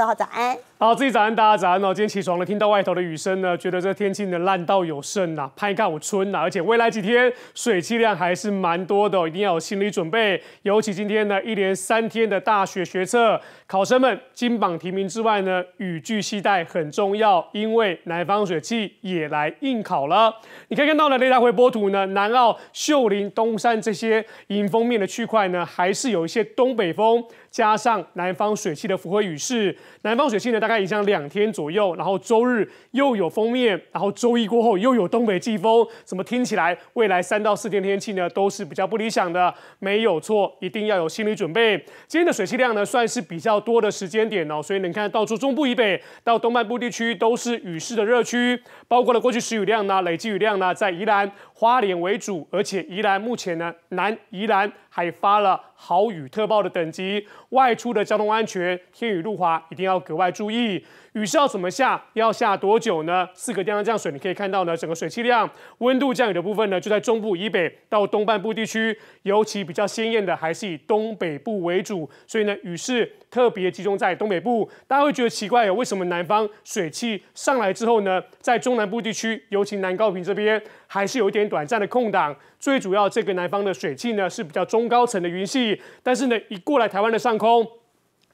早上好，早安。好，自己早安，大家早安。哦！今天起床了，听到外头的雨声呢，觉得这天气呢烂到有剩呐，拍干我春呐。而且未来几天水汽量还是蛮多的，一定要有心理准备。尤其今天呢，一连三天的大雪学测，考生们金榜题名之外呢，雨具携带很重要，因为南方水汽也来应考了。你可以看到呢雷达回波图呢，南澳、秀林、东山这些迎风面的区块呢，还是有一些东北风，加上南方水汽的符合雨势。南方水汽呢大。大概以两天左右，然后周日又有封面，然后周一过后又有东北季风，怎么听起来未来三到四天天气呢都是比较不理想的，没有错，一定要有心理准备。今天的水汽量呢算是比较多的时间点哦，所以能看到处中部以北到东半部地区都是雨势的热区，包括了过去时雨量呢、累计雨量呢，在宜兰、花莲为主，而且宜兰目前呢南宜兰还发了好雨特报的等级，外出的交通安全，天雨路滑，一定要格外注意。雨是要怎么下？要下多久呢？四个地方降水，你可以看到呢，整个水汽量、温度降雨的部分呢，就在中部以北到东半部地区，尤其比较鲜艳的还是以东北部为主，所以呢，雨势特别集中在东北部。大家会觉得奇怪哦，为什么南方水汽上来之后呢，在中南部地区，尤其南高平这边，还是有一点短暂的空档。最主要，这个南方的水汽呢，是比较中高层的云系，但是呢，一过来台湾的上空。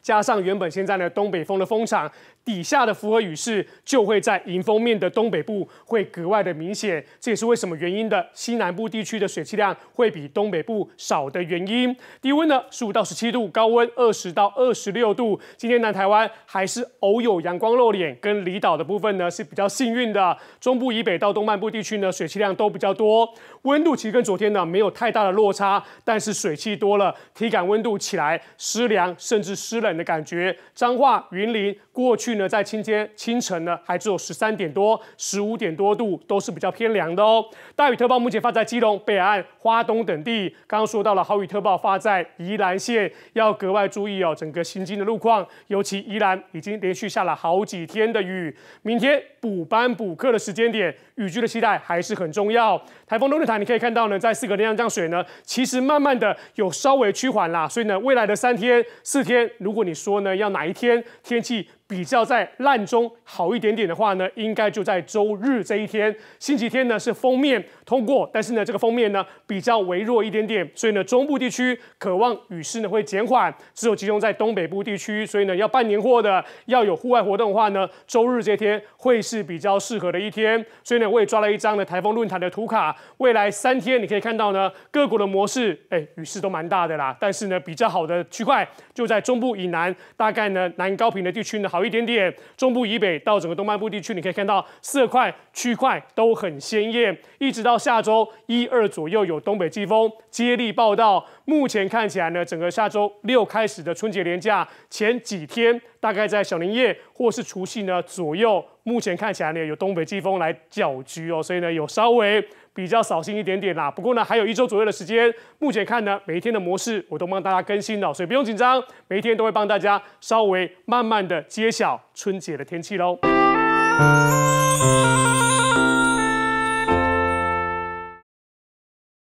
加上原本现在呢东北风的风场底下的复合雨势就会在迎风面的东北部会格外的明显，这也是为什么原因的西南部地区的水汽量会比东北部少的原因。低温呢十五到十七度，高温二十到二十六度。今天南台湾还是偶有阳光露脸，跟离岛的部分呢是比较幸运的。中部以北到东半部地区呢水汽量都比较多，温度其实跟昨天呢没有太大的落差，但是水汽多了，体感温度起来湿凉甚至湿冷。的感觉，彰化、云林过去呢，在今天清晨呢，还只有十三点多、十五点多度，都是比较偏凉的哦。大雨特报目前发在基隆北岸、花东等地。刚刚说到了，豪雨特报发在宜兰县，要格外注意哦。整个行经的路况，尤其宜兰已经连续下了好几天的雨。明天补班补课的时间点，雨具的期待还是很重要。台风龙日塔，你可以看到呢，在四个地降水呢，其实慢慢的有稍微趋缓啦。所以呢，未来的三天、四天，如果你说呢？要哪一天天气？比较在烂中好一点点的话呢，应该就在周日这一天。星期天呢是封面通过，但是呢这个封面呢比较微弱一点点，所以呢中部地区渴望雨势呢会减缓，只有集中在东北部地区。所以呢要办年货的，要有户外活动的话呢，周日这一天会是比较适合的一天。所以呢我也抓了一张呢台风论坛的图卡，未来三天你可以看到呢各国的模式，哎雨势都蛮大的啦，但是呢比较好的区块就在中部以南，大概呢南高平的地区呢。好一点点，中部以北到整个东半部地区，你可以看到色块、区块都很鲜艳，一直到下周一二左右有东北季风接力报道。目前看起来呢，整个下周六开始的春节连假前几天，大概在小年夜或是除夕呢左右。目前看起来呢，有东北季风来搅局哦，所以呢有稍微比较扫兴一点点啦。不过呢，还有一周左右的时间，目前看呢，每一天的模式我都帮大家更新了，所以不用紧张，每一天都会帮大家稍微慢慢的揭晓春节的天气喽。